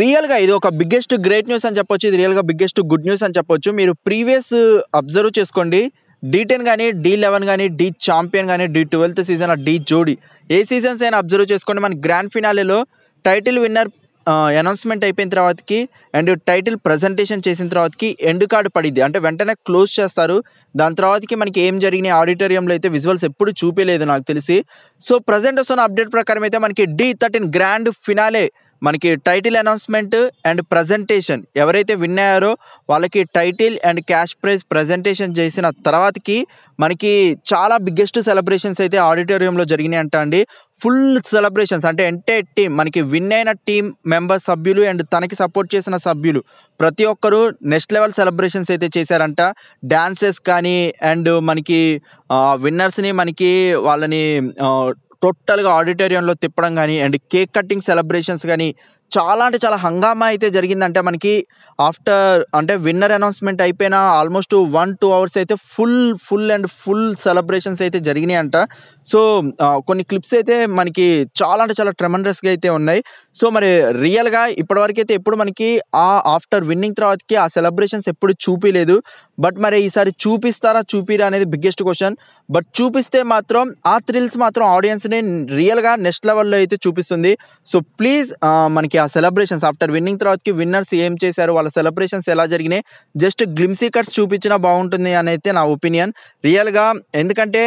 రియల్గా ఇది ఒక బిగ్గెస్ట్ గ్రేట్ న్యూస్ అని చెప్పొచ్చు ఇది రియల్గా బిగ్గెస్ట్ గుడ్ న్యూస్ అని చెప్పొచ్చు మీరు ప్రీవియస్ అబ్జర్వ్ uh, చేసుకోండి డీ టెన్ కానీ డీ లెవెన్ కానీ డీ ఛాంపియన్ కానీ డీ ట్వెల్త్ సీజన్ డీ జోడి ఏ సీజన్స్ అయినా అబ్జర్వ్ చేసుకోండి మన గ్రాండ్ ఫినాలేలో టైటిల్ విన్నర్ అనౌన్స్మెంట్ అయిపోయిన తర్వాతకి అండ్ టైటిల్ ప్రజెంటేషన్ చేసిన తర్వాతకి ఎండ్ కార్డు పడిద్ది అంటే వెంటనే క్లోజ్ చేస్తారు దాని తర్వాతకి మనకి ఏం జరిగినాయి ఆడిటోరియంలో అయితే విజువల్స్ ఎప్పుడు చూపించలేదు నాకు తెలిసి సో ప్రజెంట్ వస్తున్న అప్డేట్ ప్రకారం అయితే మనకి డీ థర్టీన్ గ్రాండ్ ఫినాలే మనకి టైటిల్ అనౌన్స్మెంట్ అండ్ ప్రజెంటేషన్ ఎవరైతే విన్ అయ్యారో వాళ్ళకి title and cash prize presentation చేసిన తర్వాతకి మనకి చాలా బిగ్గెస్ట్ సెలబ్రేషన్స్ అయితే ఆడిటోరియంలో జరిగినాయి అంట అండి ఫుల్ సెలబ్రేషన్స్ అంటే ఎంటే టీమ్ మనకి విన్ అయిన టీం మెంబర్ సభ్యులు అండ్ తనకి సపోర్ట్ చేసిన సభ్యులు ప్రతి ఒక్కరూ నెక్స్ట్ లెవెల్ సెలబ్రేషన్స్ అయితే చేశారంట డాన్సెస్ కానీ అండ్ మనకి విన్నర్స్ని మనకి వాళ్ళని టోటల్గా ఆడిటోరియంలో తిప్పడం కానీ అండ్ కేక్ కటింగ్ సెలబ్రేషన్స్ కానీ చాలా అంటే చాలా హంగామా అయితే జరిగిందంటే మనకి ఆఫ్టర్ అంటే విన్నర్ అనౌన్స్మెంట్ అయిపోయిన ఆల్మోస్ట్ వన్ టూ అవర్స్ అయితే full full and full celebrations అయితే జరిగినాయి అంట సో కొన్ని క్లిప్స్ అయితే మనకి చాలా అంటే చాలా గా అయితే ఉన్నాయి సో మరి రియల్గా వరకు అయితే ఎప్పుడు మనకి ఆ ఆఫ్టర్ విన్నింగ్ తర్వాతకి ఆ సెలబ్రేషన్స్ ఎప్పుడు చూపించలేదు బట్ మరి ఈసారి చూపిస్తారా చూపిరా అనేది బిగ్గెస్ట్ క్వశ్చన్ బట్ చూపిస్తే మాత్రం ఆ థ్రిల్స్ మాత్రం ఆడియన్స్ని రియల్గా నెక్స్ట్ లెవెల్లో అయితే చూపిస్తుంది సో ప్లీజ్ మనకి ఆ సెలబ్రేషన్స్ ఆఫ్టర్ విన్నింగ్ తర్వాతకి విన్నర్స్ ఏం చేశారు వాళ్ళ సెలబ్రేషన్స్ ఎలా జరిగినాయి జస్ట్ గ్లిమ్సీ కట్స్ చూపించినా బాగుంటుంది అని అయితే నా ఒపీనియన్ రియల్గా ఎందుకంటే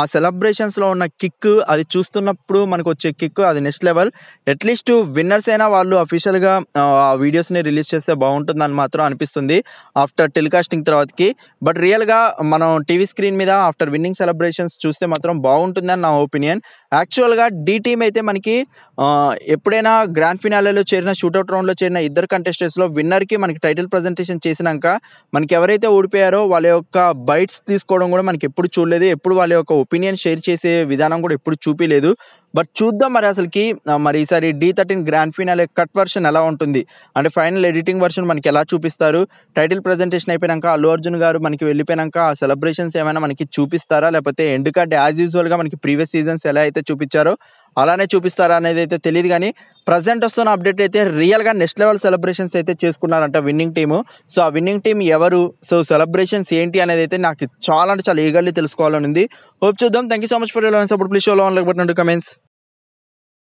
ఆ సెలబ్రేషన్స్ లో ఉన్న కిక్ అది చూస్తున్నప్పుడు మనకు వచ్చే కిక్ అది నెక్స్ట్ లెవెల్ అట్లీస్ట్ విన్నర్స్ అయినా వాళ్ళు అఫీషియల్గా ఆ వీడియోస్ని రిలీజ్ చేస్తే బాగుంటుందని మాత్రం అనిపిస్తుంది ఆఫ్టర్ టెలికాస్టింగ్ తర్వాతకి బట్ రియల్గా మనం టీవీ స్క్రీన్ మీద ఆఫ్టర్ విన్నింగ్ సెలబ్రేషన్స్ చూస్తే మాత్రం బాగుంటుందని నా ఒపీనియన్ యాక్చువల్గా డీ టీమ్ అయితే మనకి ఎప్పుడైనా గ్రాండ్ ఫినాలలో చేరిన షూటౌట్ రౌండ్లో చేరిన ఇద్దరు కంటెస్టెంట్స్లో విన్నర్కి మనకి టైటిల్ ప్రజెంటేషన్ చేసినాక మనకి ఎవరైతే ఓడిపోయారో వాళ్ళ యొక్క బైట్స్ తీసుకోవడం కూడా మనకి ఎప్పుడు చూడలేదు ఎప్పుడు వాళ్ళ యొక్క ఒపీనియన్ షేర్ చేసే విధానం కూడా ఎప్పుడు చూపించలేదు బట్ చూద్దాం మరి అసలుకి మరి ఈసారి Dhee thirteen grand finale cut version ఎలా ఉంటుంది అంటే ఫైనల్ ఎడిటింగ్ వర్షన్ మనకి ఎలా చూపిస్తారు టైటిల్ ప్రజెంటేషన్ అయిపోయినాక అల్లు అర్జున్ గారు మనకి వెళ్ళిపోయినాక ఆ సెలబ్రేషన్స్ ఏమైనా మనకి చూపిస్తారా లేకపోతే ఎండ్ కార్డ్ యాజ్ యూజువల్గా మనకి ప్రీవియస్ సీజన్స్ ఎలా అయితే చూపించారో అలానే చూపిస్తారా అనేది అయితే తెలియదు కానీ ప్రజెంట్ వస్తున్న అప్డేట్ అయితే రియల్గా నెక్స్ట్ లెవెల్ సెలబ్రేషన్స్ అయితే చేసుకున్నారంట విన్నింగ్ టీము సో ఆ విన్నింగ్ టీం ఎవరు సో సెలబ్రేషన్స్ ఏంటి అనేది అయితే నాకు చాలా అంటే చాలా ఈగర్లీ తెలుసుకోవాలని ఉంది హోప్ చూద్దాం thank you so much for ఎలా సపోర్ట్ ప్లీజ్ షోలో ఆన్ కమెంట్స్